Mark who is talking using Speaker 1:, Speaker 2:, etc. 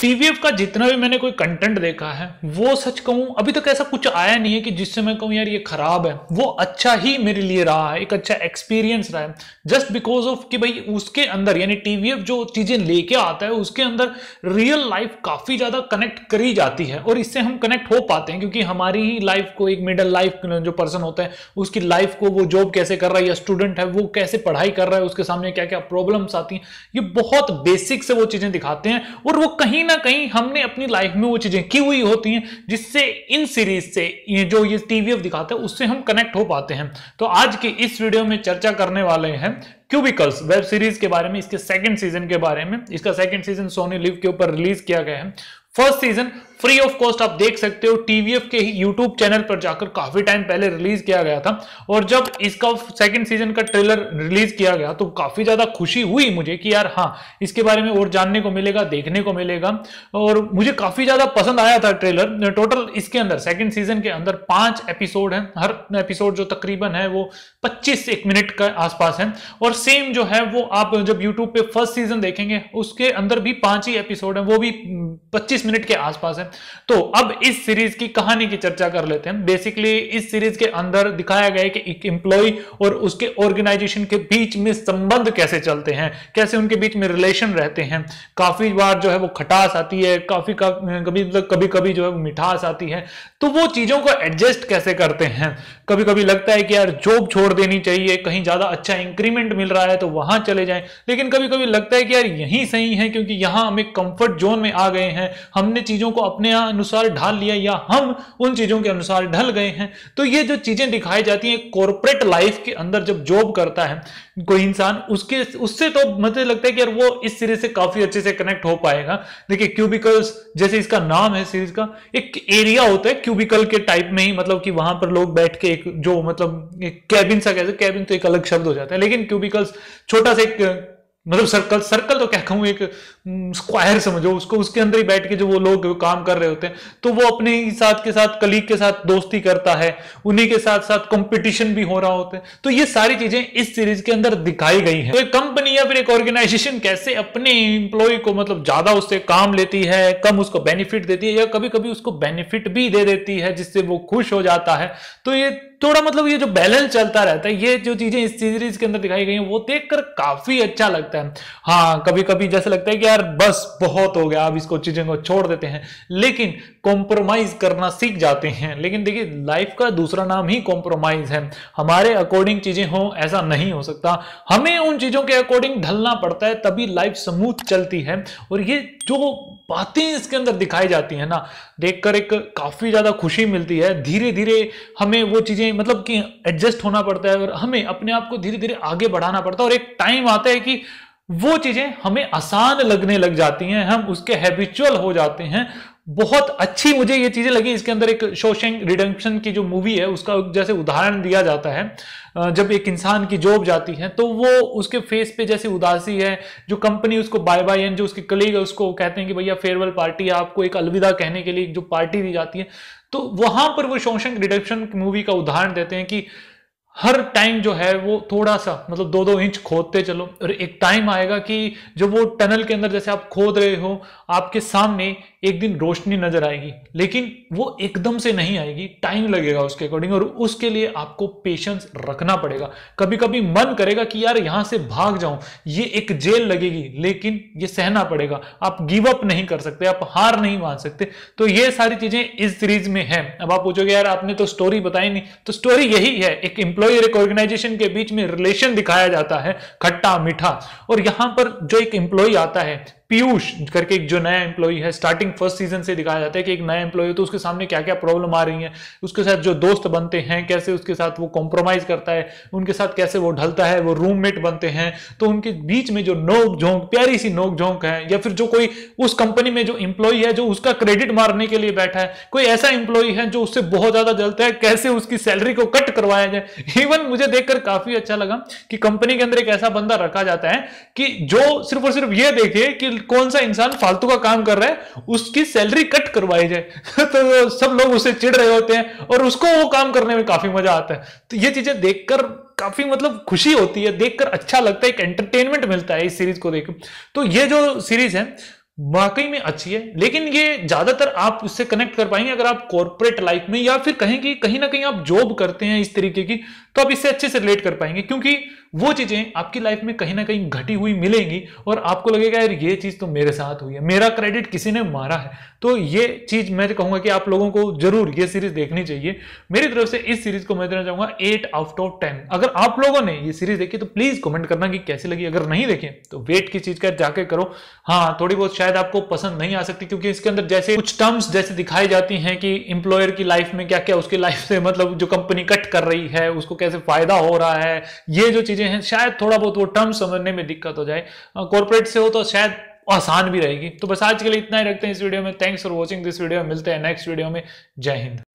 Speaker 1: CVF का जितना भी मैंने कोई कंटेंट देखा है वो सच कहूं अभी तक ऐसा कुछ आया नहीं है कि जिससे मैं कहूँ यार ये खराब है वो अच्छा ही मेरे लिए रहा है एक अच्छा एक्सपीरियंस रहा है जस्ट बिकॉज ऑफ कि भाई उसके अंदर यानी टीवीएफ जो चीजें लेके आता है उसके अंदर रियल लाइफ काफी ज्यादा कनेक्ट करी जाती है और इससे हम कनेक्ट हो पाते हैं क्योंकि हमारी ही लाइफ को एक मिडल लाइफ जो पर्सन होता है उसकी लाइफ को वो जॉब कैसे कर रहा है या स्टूडेंट है वो कैसे पढ़ाई कर रहा है उसके सामने क्या क्या प्रॉब्लम्स आती हैं ये बहुत बेसिक से वो चीजें दिखाते हैं और वो कहीं ना कहीं हमने अपनी लाइफ में वो चीजें की हुई होती हैं जिससे इन सीरीज से ये जो ये एफ दिखाता है उससे हम कनेक्ट हो पाते हैं तो आज के इस वीडियो में चर्चा करने वाले हैं क्यूबिकल्स वेब सीरीज के बारे में इसके सेकंड सीजन के बारे में इसका सेकंड सीजन सोनी लिव के ऊपर रिलीज किया गया है first season free of cost आप देख सकते हो टीवीएफ के ही यूट्यूब चैनल पर जाकर काफी टाइम पहले रिलीज किया गया था और जब इसका सेकंड सीजन का ट्रेलर रिलीज किया गया तो काफी ज्यादा खुशी हुई मुझे कि यार हाँ इसके बारे में और जानने को मिलेगा देखने को मिलेगा और मुझे काफी ज्यादा पसंद आया था ट्रेलर टोटल इसके अंदर सेकेंड सीजन के अंदर पांच एपिसोड है हर एपिसोड जो तकरीबन है वो पच्चीस एक मिनट के आसपास है और सेम जो है वो आप जब यूट्यूब पे फर्स्ट सीजन देखेंगे उसके अंदर भी पांच ही एपिसोड है वो भी पच्चीस मिनट के आसपास है तो अब इस सीरीज की कहानी की चर्चा कर लेते हैं बेसिकली इस सीरीज के अंदर दिखाया गया है कि एक एम्प्लॉय और उसके ऑर्गेनाइजेशन के बीच में संबंध कैसे चलते हैं कैसे उनके बीच में रिलेशन रहते हैं काफी बार जो है वो खटास आती है काफी कभी मतलब कभी कभी जो है वो मिठास आती है तो वो चीजों को एडजस्ट कैसे करते हैं कभी कभी लगता है कि यार जॉब छोड़ देनी चाहिए कहीं ज्यादा अच्छा इंक्रीमेंट मिल रहा है तो वहां चले जाए लेकिन कभी कभी लगता है कि यार यही सही है क्योंकि यहां हम एक कंफर्ट जोन में आ गए हैं हमने चीजों को अपने अनुसार ढाल लिया या हम उन चीजों के अनुसार ढल गए हैं तो ये जो चीजें दिखाई जाती हैं कॉरपोरेट लाइफ के अंदर जब जॉब करता है कोई इंसान उसके उससे तो मतलब लगता है कि यार वो इस सीरीज से काफी अच्छे से कनेक्ट हो पाएगा देखिए क्यूबिकल्स जैसे इसका नाम है सीरीज का एक एरिया होता है क्यूबिकल के टाइप में ही मतलब कि वहां पर लोग बैठ के एक जो मतलब एक कैबिन सा कहते हैं कैबिन तो एक अलग शब्द हो जाता है लेकिन क्यूबिकल्स छोटा सा एक मतलब सर्कल सर्कल तो क्या कहूँ एक स्क्वायर हम्म, समझो उसको उसके अंदर ही बैठ के जो वो लोग काम कर रहे होते हैं तो वो अपने ही साथ के साथ कलीग के साथ दोस्ती करता है उन्हीं के साथ साथ कंपटीशन भी हो रहा होता है तो ये सारी चीजें इस सीरीज के अंदर दिखाई गई हैं तो एक कंपनी या फिर एक ऑर्गेनाइजेशन कैसे अपने इंप्लॉय को मतलब ज्यादा उससे काम लेती है कम उसको बेनिफिट देती है या कभी कभी उसको बेनिफिट भी दे देती है जिससे वो खुश हो जाता है तो ये थोड़ा मतलब ये जो बैलेंस चलता रहता है ये जो चीजें इस सीरीज के अंदर दिखाई गई हैं वो देखकर काफी अच्छा लगता है हाँ कभी कभी जैसे लगता है कि यार बस बहुत हो गया अब इसको चीजें को छोड़ देते हैं लेकिन कॉम्प्रोमाइज करना सीख जाते हैं लेकिन देखिए लाइफ का दूसरा नाम ही कॉम्प्रोमाइज है हमारे अकॉर्डिंग चीजें हो ऐसा नहीं हो सकता हमें उन चीजों के अकॉर्डिंग ढलना पड़ता है तभी लाइफ स्मूथ चलती है और ये जो बातें इसके अंदर दिखाई जाती हैं ना देखकर एक काफ़ी ज़्यादा खुशी मिलती है धीरे धीरे हमें वो चीज़ें मतलब कि एडजस्ट होना पड़ता है और हमें अपने आप को धीरे धीरे आगे बढ़ाना पड़ता है और एक टाइम आता है कि वो चीज़ें हमें आसान लगने लग जाती हैं हम उसके हैबिचुअल हो जाते हैं बहुत अच्छी मुझे ये चीजें लगी इसके अंदर एक शोशेंग रिडेम्पशन की जो मूवी है उसका जैसे उदाहरण दिया जाता है जब एक इंसान की जॉब जाती है तो वो उसके फेस पे जैसे उदासी है जो कंपनी उसको बाय बाय एंड जो उसके कलीग है उसको कहते हैं कि भैया फेयरवेल पार्टी है आपको एक अलविदा कहने के लिए जो पार्टी दी जाती है तो वहां पर वो शोशंग रिडक्शन मूवी का उदाहरण देते हैं कि हर टाइम जो है वो थोड़ा सा मतलब दो दो इंच खोदते चलो और एक टाइम आएगा कि जब वो टनल के अंदर जैसे आप खोद रहे हो आपके सामने एक दिन रोशनी नजर आएगी लेकिन वो एकदम से नहीं आएगी टाइम लगेगा उसके अकॉर्डिंग और उसके लिए आपको पेशेंस रखना पड़ेगा कभी कभी मन करेगा कि यार यहां से भाग जाऊं ये एक जेल लगेगी लेकिन ये सहना पड़ेगा आप गिव अप नहीं कर सकते आप हार नहीं मान सकते तो ये सारी चीजें इस सीरीज में है अब आप पूछोगे यार आपने तो स्टोरी बताई नहीं तो स्टोरी यही है एक इंप्लॉय एम्प्लॉयर एक ऑर्गेनाइजेशन के बीच में रिलेशन दिखाया जाता है खट्टा मीठा और यहां पर जो एक एम्प्लॉय आता है पीयूष करके एक जो नया एम्प्लॉई है स्टार्टिंग फर्स्ट सीजन से दिखाया जाता है कि एक नया एम्प्लॉय तो उसके सामने क्या क्या प्रॉब्लम आ रही है उसके साथ जो दोस्त बनते हैं कैसे उसके साथ वो कॉम्प्रोमाइज करता है उनके साथ कैसे वो ढलता है वो रूममेट बनते हैं तो उनके बीच में जो नोक झोंक प्यारी सी नोक झोंक है या फिर जो कोई उस कंपनी में जो इंप्लॉई है जो उसका क्रेडिट मारने के लिए बैठा है कोई ऐसा इंप्लॉई है जो उससे बहुत ज्यादा जलता है कैसे उसकी सैलरी को कट करवाया जाए इवन मुझे देखकर काफी अच्छा लगा कि कंपनी के अंदर एक ऐसा बंदा रखा जाता है कि जो सिर्फ और सिर्फ ये देखे कि कौन सा इंसान फालतू का काम कर रहा है उसकी सैलरी कट करवाई जाए तो सब लोग उसे चिढ़ रहे होते हैं और उसको वो काम करने में काफी मजा आता है तो ये चीजें देखकर काफी मतलब खुशी होती है देखकर अच्छा लगता है एक एंटरटेनमेंट मिलता है इस सीरीज को देख तो ये जो सीरीज है वाकई में अच्छी है लेकिन ये ज्यादातर आप उससे कनेक्ट कर पाएंगे अगर आप कॉर्पोरेट लाइफ में या फिर कहें कि कहीं ना कहीं आप जॉब करते हैं इस तरीके की तो आप इससे अच्छे से रिलेट कर पाएंगे क्योंकि वो चीजें आपकी लाइफ में कहीं ना कहीं घटी हुई मिलेंगी और आपको लगेगा यार ये चीज तो मेरे साथ हुई है मेरा क्रेडिट किसी ने मारा है तो ये चीज मैं कहूंगा कि आप लोगों को जरूर ये सीरीज देखनी चाहिए मेरी तरफ से इस सीरीज को मैं देना चाहूंगा एट आउट ऑफ टेन अगर आप लोगों ने ये सीरीज देखी तो प्लीज कॉमेंट करना कि कैसी लगी अगर नहीं देखें तो वेट की चीज का जाके करो हाँ थोड़ी बहुत शायद आपको पसंद नहीं आ सकती क्योंकि इसके अंदर जैसे कुछ टर्म्स जैसे दिखाई जाती है कि इंप्लॉयर की लाइफ में क्या क्या उसकी लाइफ से मतलब जो कंपनी कट कर रही है उसको कैसे फायदा हो रहा है ये जो चीजें हैं शायद थोड़ा बहुत वो टर्म समझने में दिक्कत हो जाए कॉरपोरेट से हो तो शायद आसान भी रहेगी तो बस आज के लिए इतना ही रखते हैं इस वीडियो में thanks for watching this video मिलते हैं नेक्स्ट वीडियो में जय हिंद